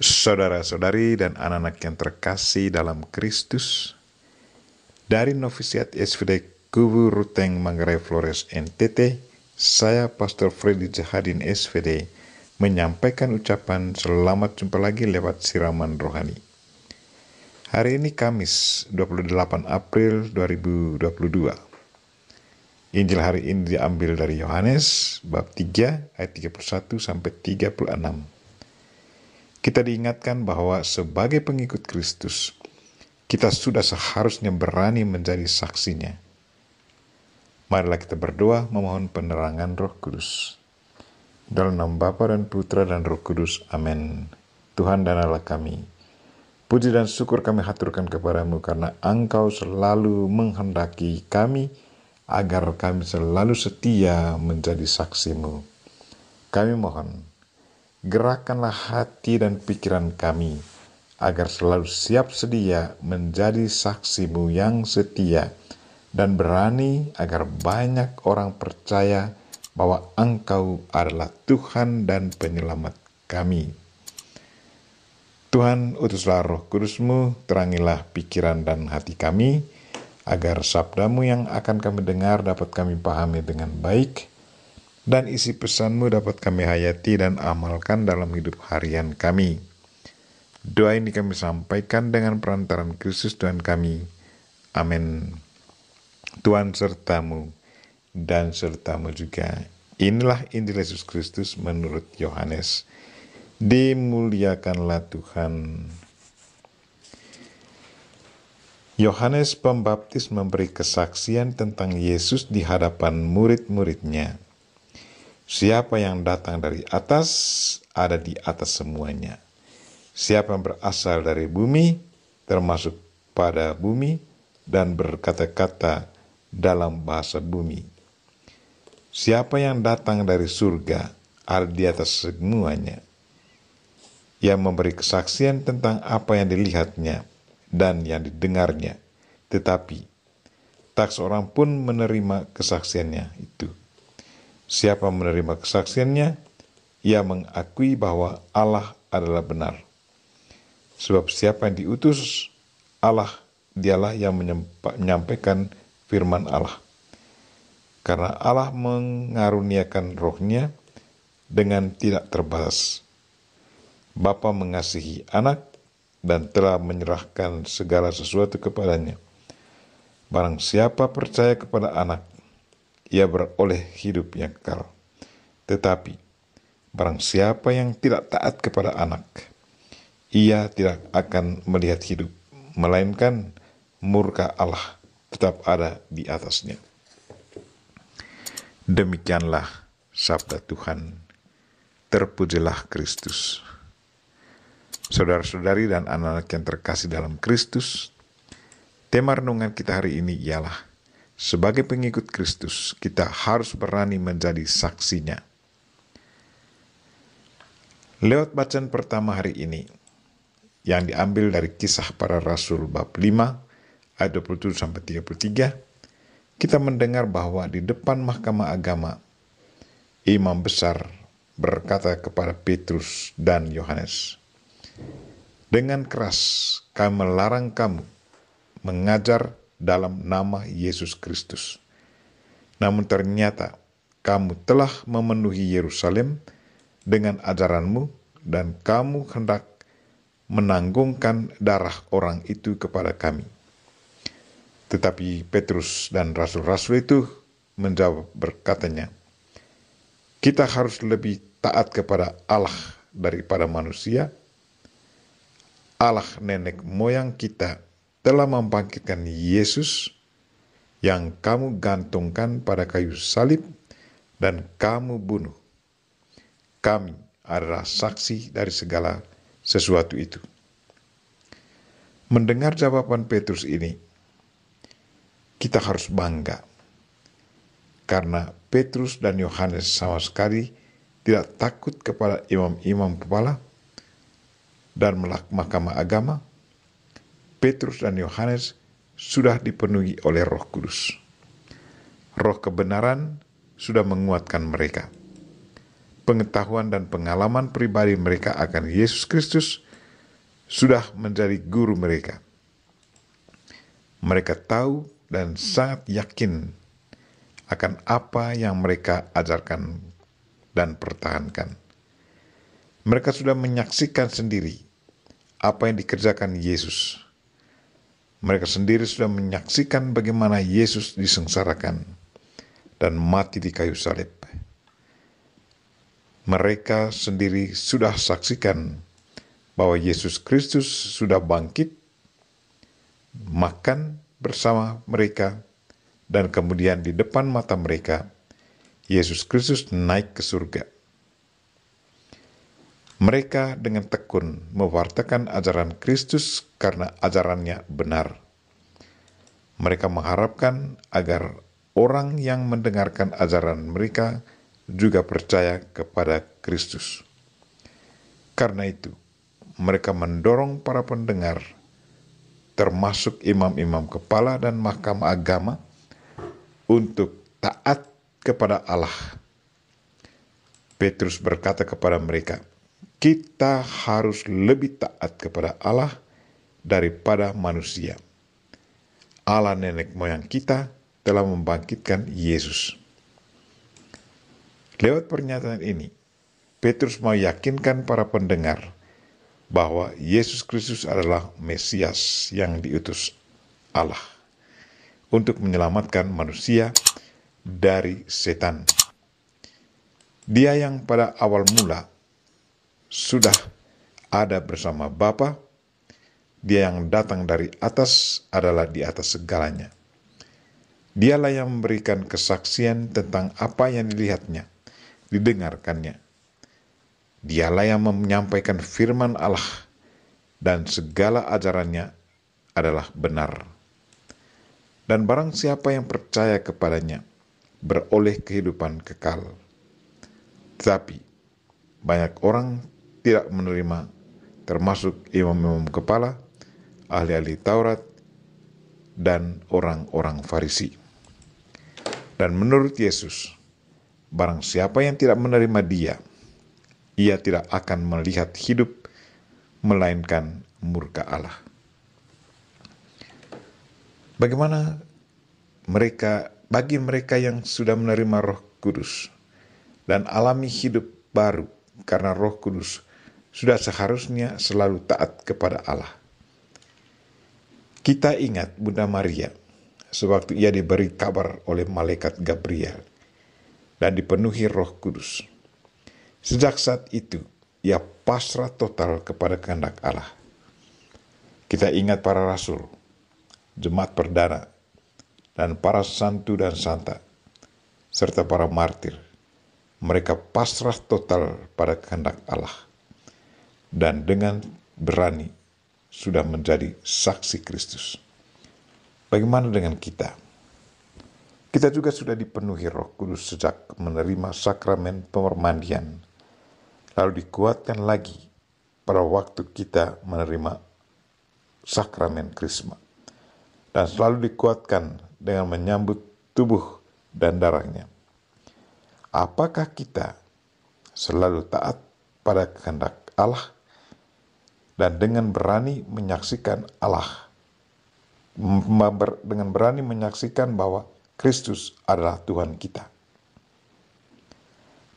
Saudara-saudari dan anak-anak yang terkasih dalam Kristus, dari Novisiat SVD Kubu Ruteng Manggarai Flores NTT, saya Pastor Freddy Jahadin SVD menyampaikan ucapan selamat jumpa lagi lewat siraman rohani. Hari ini Kamis 28 April 2022. Injil hari ini diambil dari Yohanes bab 3 ayat 31 sampai 36 kita diingatkan bahwa sebagai pengikut Kristus, kita sudah seharusnya berani menjadi saksinya. Marilah kita berdoa memohon penerangan roh kudus. Dalam nama Bapa dan Putra dan Roh Kudus. Amin. Tuhan dan Allah kami, puji dan syukur kami haturkan kepadamu karena engkau selalu menghendaki kami agar kami selalu setia menjadi saksimu. Kami mohon Gerakkanlah hati dan pikiran kami, agar selalu siap sedia menjadi saksimu yang setia, dan berani agar banyak orang percaya bahwa engkau adalah Tuhan dan penyelamat kami. Tuhan, utuslah roh kudusmu, terangilah pikiran dan hati kami, agar sabdamu yang akan kami dengar dapat kami pahami dengan baik, dan isi pesanmu dapat kami hayati dan amalkan dalam hidup harian kami. Doa ini kami sampaikan dengan perantaran Kristus Tuhan kami. Amin. Tuhan sertamu dan sertamu juga. Inilah Injil Yesus Kristus menurut Yohanes. Dimuliakanlah Tuhan. Yohanes Pembaptis memberi kesaksian tentang Yesus di hadapan murid-muridnya. Siapa yang datang dari atas ada di atas semuanya. Siapa yang berasal dari bumi termasuk pada bumi dan berkata-kata dalam bahasa bumi. Siapa yang datang dari surga ada di atas semuanya. Yang memberi kesaksian tentang apa yang dilihatnya dan yang didengarnya. Tetapi, tak seorang pun menerima kesaksiannya itu. Siapa menerima kesaksiannya, ia mengakui bahwa Allah adalah benar. Sebab siapa yang diutus Allah, dialah yang menyampaikan firman Allah. Karena Allah mengaruniakan rohnya dengan tidak terbatas. Bapa mengasihi anak dan telah menyerahkan segala sesuatu kepadanya. Barang siapa percaya kepada anak, ia beroleh hidup yang kekal. Tetapi, barang siapa yang tidak taat kepada anak, ia tidak akan melihat hidup, melainkan murka Allah tetap ada di atasnya. Demikianlah sabda Tuhan. Terpujilah Kristus. Saudara-saudari dan anak-anak yang terkasih dalam Kristus, tema renungan kita hari ini ialah sebagai pengikut Kristus, kita harus berani menjadi saksinya. Lewat bacaan pertama hari ini, yang diambil dari kisah para rasul bab 5, ayat 27-33, kita mendengar bahwa di depan mahkamah agama, imam besar berkata kepada Petrus dan Yohanes, Dengan keras kami melarang kamu mengajar dalam nama Yesus Kristus. Namun ternyata kamu telah memenuhi Yerusalem dengan ajaranmu dan kamu hendak menanggungkan darah orang itu kepada kami. Tetapi Petrus dan rasul-rasul itu menjawab berkatanya, kita harus lebih taat kepada Allah daripada manusia. Allah nenek moyang kita telah membangkitkan Yesus yang kamu gantungkan pada kayu salib dan kamu bunuh. Kami adalah saksi dari segala sesuatu itu. Mendengar jawaban Petrus ini, kita harus bangga karena Petrus dan Yohanes sama sekali tidak takut kepada imam-imam kepala dan mahkamah agama Petrus dan Yohanes sudah dipenuhi oleh Roh Kudus. Roh kebenaran sudah menguatkan mereka. Pengetahuan dan pengalaman pribadi mereka akan Yesus Kristus sudah menjadi guru mereka. Mereka tahu dan sangat yakin akan apa yang mereka ajarkan dan pertahankan. Mereka sudah menyaksikan sendiri apa yang dikerjakan Yesus. Mereka sendiri sudah menyaksikan bagaimana Yesus disengsarakan dan mati di kayu salib. Mereka sendiri sudah saksikan bahwa Yesus Kristus sudah bangkit, makan bersama mereka, dan kemudian di depan mata mereka, Yesus Kristus naik ke surga. Mereka dengan tekun mewartakan ajaran Kristus karena ajarannya benar. Mereka mengharapkan agar orang yang mendengarkan ajaran mereka juga percaya kepada Kristus. Karena itu, mereka mendorong para pendengar, termasuk imam-imam kepala dan mahkamah agama, untuk taat kepada Allah. Petrus berkata kepada mereka, kita harus lebih taat kepada Allah daripada manusia. Allah nenek moyang kita telah membangkitkan Yesus. Lewat pernyataan ini, Petrus mau yakinkan para pendengar bahwa Yesus Kristus adalah Mesias yang diutus Allah untuk menyelamatkan manusia dari setan. Dia yang pada awal mula sudah ada bersama Bapa. Dia yang datang dari atas adalah di atas segalanya. Dialah yang memberikan kesaksian tentang apa yang dilihatnya, didengarkannya. Dialah yang menyampaikan firman Allah dan segala ajarannya adalah benar. Dan barang siapa yang percaya kepadanya beroleh kehidupan kekal. Tetapi banyak orang tidak menerima, termasuk imam-imam kepala, ahli-ahli Taurat, dan orang-orang Farisi. Dan menurut Yesus, barang siapa yang tidak menerima Dia, ia tidak akan melihat hidup, melainkan murka Allah. Bagaimana mereka, bagi mereka yang sudah menerima Roh Kudus dan alami hidup baru karena Roh Kudus sudah seharusnya selalu taat kepada Allah. Kita ingat Bunda Maria sewaktu ia diberi kabar oleh malaikat Gabriel dan dipenuhi Roh Kudus. Sejak saat itu, ia pasrah total kepada kehendak Allah. Kita ingat para rasul, jemaat perdana, dan para santu dan santa, serta para martir. Mereka pasrah total pada kehendak Allah dan dengan berani sudah menjadi saksi Kristus. Bagaimana dengan kita? Kita juga sudah dipenuhi Roh Kudus sejak menerima sakramen pemermandian, lalu dikuatkan lagi pada waktu kita menerima sakramen Krisma, dan selalu dikuatkan dengan menyambut tubuh dan darahnya. Apakah kita selalu taat pada kehendak Allah? dan dengan berani menyaksikan Allah. Dengan berani menyaksikan bahwa Kristus adalah Tuhan kita.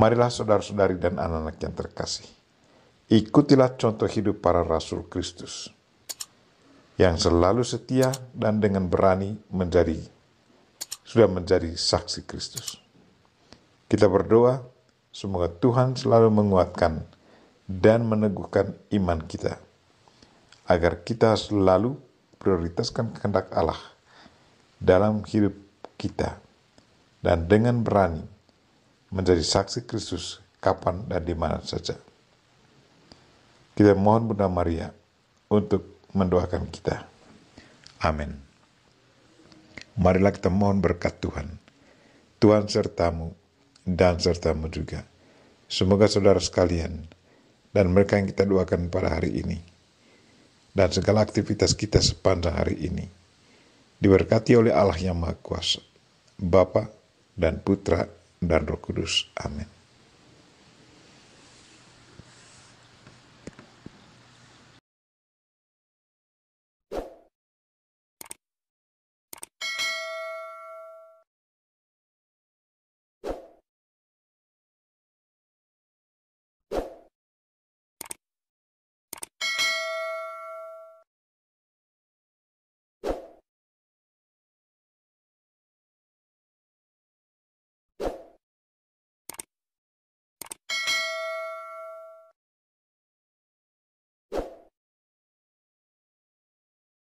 Marilah saudara-saudari dan anak-anak yang terkasih. Ikutilah contoh hidup para rasul Kristus yang selalu setia dan dengan berani menjadi sudah menjadi saksi Kristus. Kita berdoa semoga Tuhan selalu menguatkan dan meneguhkan iman kita agar kita selalu prioritaskan kehendak Allah dalam hidup kita dan dengan berani menjadi saksi Kristus kapan dan di mana saja. Kita mohon Bunda Maria untuk mendoakan kita. Amin. Marilah kita mohon berkat Tuhan. Tuhan sertamu dan sertamu juga. Semoga saudara sekalian dan mereka yang kita doakan pada hari ini dan segala aktivitas kita sepanjang hari ini. Diberkati oleh Allah yang Maha Kuasa, Bapa dan Putra dan Roh Kudus. Amin.